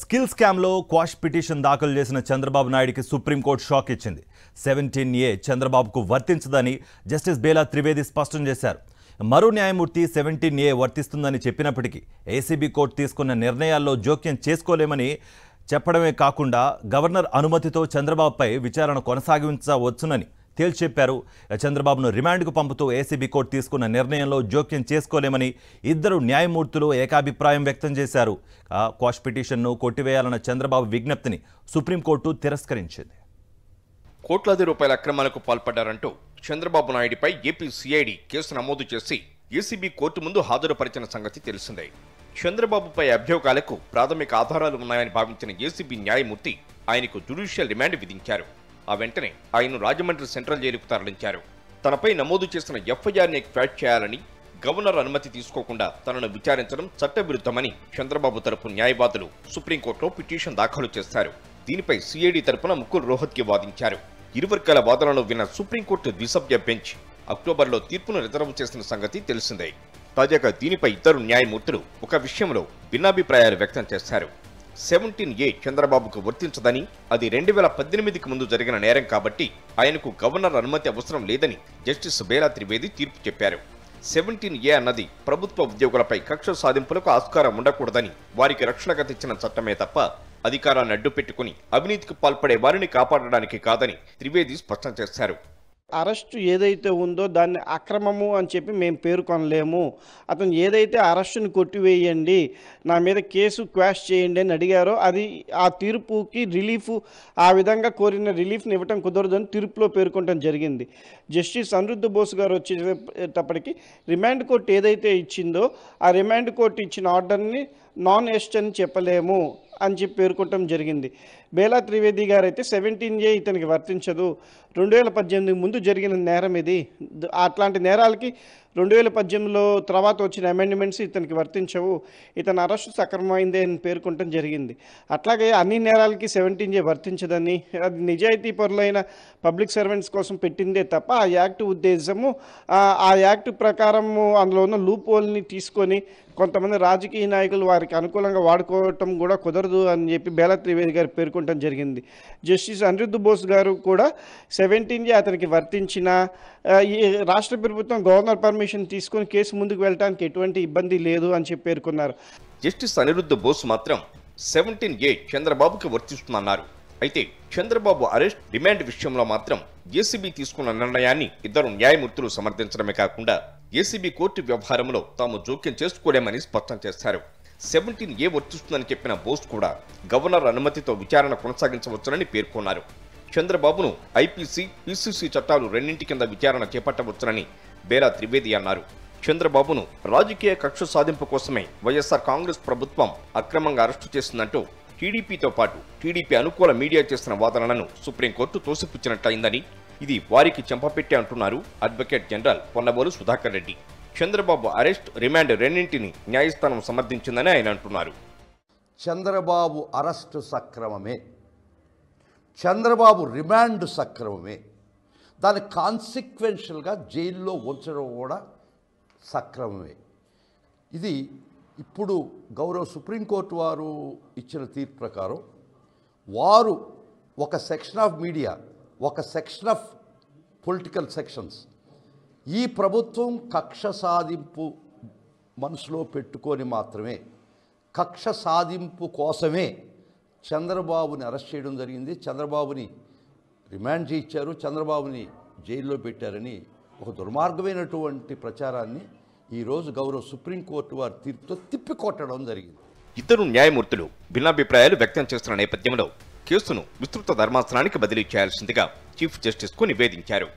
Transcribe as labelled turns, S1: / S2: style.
S1: skill స్కామ్లో quash petition దాఖలు చేసిన చంద్రబాబు నాయుడికి సుప్రీంకోర్టు షాక్ ఇచ్చింది సెవెంటీన్ ఏ చంద్రబాబుకు వర్తించదని జస్టిస్ బేలా త్రివేది స్పష్టం చేశారు మరో న్యాయమూర్తి సెవెంటీన్ ఏ వర్తిస్తుందని చెప్పినప్పటికీ ఏసీబీ కోర్టు తీసుకున్న నిర్ణయాల్లో జోక్యం చేసుకోలేమని చెప్పడమే కాకుండా గవర్నర్ అనుమతితో చంద్రబాబుపై విచారణ కొనసాగించవచ్చునని తేల్చెప్పారు చంద్రబాబును రిమాండ్కు పంపుతూ ఏసీబీ కోర్టు తీసుకున్న నిర్ణయంలో జోక్యం చేసుకోలేమని ఇద్దరు న్యాయమూర్తులు ఏకాభిప్రాయం వ్యక్తం చేశారు క్వాష్ పిటిషన్ను కొట్టివేయాలన్న చంద్రబాబు విజ్ఞప్తిని సుప్రీంకోర్టు తిరస్కరించింది కోట్లాది
S2: రూపాయల అక్రమాలకు పాల్పడ్డారంటూ చంద్రబాబు నాయుడిపై ఏపీ సిఐడి కేసు నమోదు చేసి ఏసీబీ కోర్టు ముందు హాజరుపరిచిన సంగతి తెలిసిందే చంద్రబాబుపై అభియోగాలకు ప్రాథమిక ఆధారాలు ఉన్నాయని భావించిన ఏసీబీ న్యాయమూర్తి ఆయనకు జ్యుడిషియల్ రిమాండ్ విధించారు ఆ వెంటనే ఆయన్ను రాజమండ్రి సెంట్రల్ జైలుకు తరలించారు తనపై నమోదు చేసిన ఎఫ్ఐఆర్ని ఫ్యాట్ చేయాలని గవర్నర్ అనుమతి తీసుకోకుండా తనను విచారించడం చట్టవిరుద్ధమని చంద్రబాబు తరపు న్యాయవాదులు సుప్రీంకోర్టులో పిటిషన్ దాఖలు చేశారు దీనిపై సిఐడి తరపున ముకుల్ రోహత్కి వాదించారు ఇరువర్గాల వాదనలను విన్న సుప్రీంకోర్టు ద్విసభ్య బెంచ్ అక్టోబర్లో తీర్పును రిజర్వ్ చేసిన సంగతి తెలిసిందే తాజాగా దీనిపై ఇద్దరు న్యాయమూర్తులు ఒక విషయంలో భిన్నాభిప్రాయాలు వ్యక్తం చేశారు సెవెంటీన్ ఏ చంద్రబాబుకు వర్తించదని అది రెండు వేల పద్దెనిమిదికి ముందు జరిగిన నేరం కాబట్టి ఆయనకు గవర్నర్ అనుమతి అవసరం లేదని జస్టిస్ బేలా త్రివేది తీర్పు చెప్పారు సెవెంటీన్ ఏ అన్నది ప్రభుత్వ ఉద్యోగులపై కక్ష సాధింపులకు ఆస్కారం ఉండకూడదని వారికి రక్షణ కల్పించిన చట్టమే తప్ప అధికారాన్ని అడ్డుపెట్టుకుని అవినీతికి పాల్పడే వారిని కాపాడడానికి కాదని త్రివేది స్పష్టం చేశారు
S3: అరెస్టు ఏదైతే ఉందో దాన్ని అక్రమము అని చెప్పి మేము పేర్కొనలేము అతను ఏదైతే అరెస్టును కొట్టివేయండి నా మీద కేసు క్వాష్ చేయండి అని అడిగారో అది ఆ తీర్పుకి రిలీఫ్ ఆ విధంగా కోరిన రిలీఫ్ని ఇవ్వటం కుదరదని తీర్పులో పేర్కొనడం జరిగింది జస్టిస్ అనిరుద్ధ బోస్ గారు వచ్చేటప్పటికి రిమాండ్ కోర్టు ఏదైతే ఇచ్చిందో ఆ రిమాండ్ కోర్టు ఇచ్చిన ఆర్డర్ని నాన్ ఎస్ట్ అని చెప్పలేము అని చెప్పి పేర్కొనడం జరిగింది బేలా త్రివేది గారు అయితే సెవెంటీన్ ఏ ఇతనికి వర్తించదు రెండు వేల పద్దెనిమిది ముందు జరిగిన నేరం ఇది అట్లాంటి నేరాలకి రెండు వేల పద్దెనిమిదిలో తర్వాత వచ్చిన అమెండ్మెంట్స్ ఇతనికి వర్తించవు ఇతని అరెస్టు సక్రమమైంది అని పేర్కొనడం జరిగింది అట్లాగే అన్ని నేరాలకి సెవెంటీన్ జే వర్తించదని అది నిజాయితీ పరులైన పబ్లిక్ సర్వెంట్స్ కోసం పెట్టిందే తప్ప ఆ యాక్ట్ ఉద్దేశము ఆ యాక్ట్ ప్రకారము అందులో ఉన్న లూప్ హోల్ని తీసుకొని కొంతమంది రాజకీయ నాయకులు వారికి అనుకూలంగా వాడుకోవటం కూడా కుదరదు అని చెప్పి బేలా త్రివేది గారు పేర్కొంటారు ఉండటం జరిగింది జస్టిస్ అనిరుద్ధ బోస్ గారు కూడా సెవెంటీన్గా అతనికి వర్తించిన ఈ రాష్ట్ర ప్రభుత్వం గవర్నర్ పర్మిషన్ తీసుకుని కేసు ముందుకు వెళ్ళడానికి ఎటువంటి ఇబ్బంది లేదు అని చెప్పి పేర్కొన్నారు
S2: జస్టిస్ అనిరుద్ధ బోస్ మాత్రం సెవెంటీన్ ఏ చంద్రబాబుకి వర్తిస్తున్నారు అయితే చంద్రబాబు అరెస్ట్ డిమాండ్ విషయంలో మాత్రం ఏసీబీ తీసుకున్న నిర్ణయాన్ని ఇద్దరు న్యాయమూర్తులు సమర్థించడమే కాకుండా ఏసీబీ కోర్టు వ్యవహారంలో తాము జోక్యం చేసుకోలేమని స్పష్టం చేశారు సెవెంటీన్ ఏ వర్తిస్తుందని చెప్పిన బోస్ కూడా గవర్నర్ అనుమతితో విచారణ కొనసాగించవచ్చునని పేర్కొన్నారు చంద్రబాబును ఐపీసీ పీసీసీ చట్టాలు రెండింటి కింద విచారణ చేపట్టవచ్చునని బేలా త్రివేది అన్నారు చంద్రబాబును రాజకీయ కక్ష సాధింపు కోసమే వైఎస్ఆర్ కాంగ్రెస్ ప్రభుత్వం అక్రమంగా అరెస్టు చేసిందంటూ టీడీపీతో పాటు టీడీపీ అనుకూల మీడియా చేసిన వాదనలను సుప్రీంకోర్టు తోసిపుచ్చినట్టయిందని ఇది వారికి చంపపెట్టే అంటున్నారు advocate general Ponnabolu Sudhakar Reddy Chandrababu arrest remand రెండింటిని న్యాయస్థానం సమర్థించిందని ఆయన అంటున్నారు
S4: చంద్రబాబు అరెస్టు సక్రమమే చంద్రబాబు రిమాండ్ సక్రమమే దాని కాన్సిక్వెన్షియల్గా జైల్లో ఉంచడం కూడా సక్రమమే ఇది ఇప్పుడు గౌరవ సుప్రీంకోర్టు వారు ఇచ్చిన తీర్పు ప్రకారం వారు ఒక సెక్షన్ ఆఫ్ మీడియా ఒక సెక్షన్ ఆఫ్ పొలిటికల్ సెక్షన్స్ ఈ ప్రభుత్వం కక్ష సాధింపు మనసులో పెట్టుకొని మాత్రమే కక్ష సాధింపు కోసమే చంద్రబాబుని అరెస్ట్ చేయడం జరిగింది చంద్రబాబుని రిమాండ్ చేయించారు చంద్రబాబుని జైల్లో పెట్టారని ఒక దుర్మార్గమైనటువంటి ప్రచారాన్ని ఈరోజు గౌరవ సుప్రీంకోర్టు వారి తీర్పుతో తిప్పికొట్టడం జరిగింది ఇద్దరు
S2: న్యాయమూర్తులు భిన్నాభిప్రాయాలు వ్యక్తం చేస్తున్న నేపథ్యంలో కేసును విస్తృత ధర్మాసనానికి బదిలీ చేయాల్సిందిగా చీఫ్ జస్టిస్కు నివేదించారు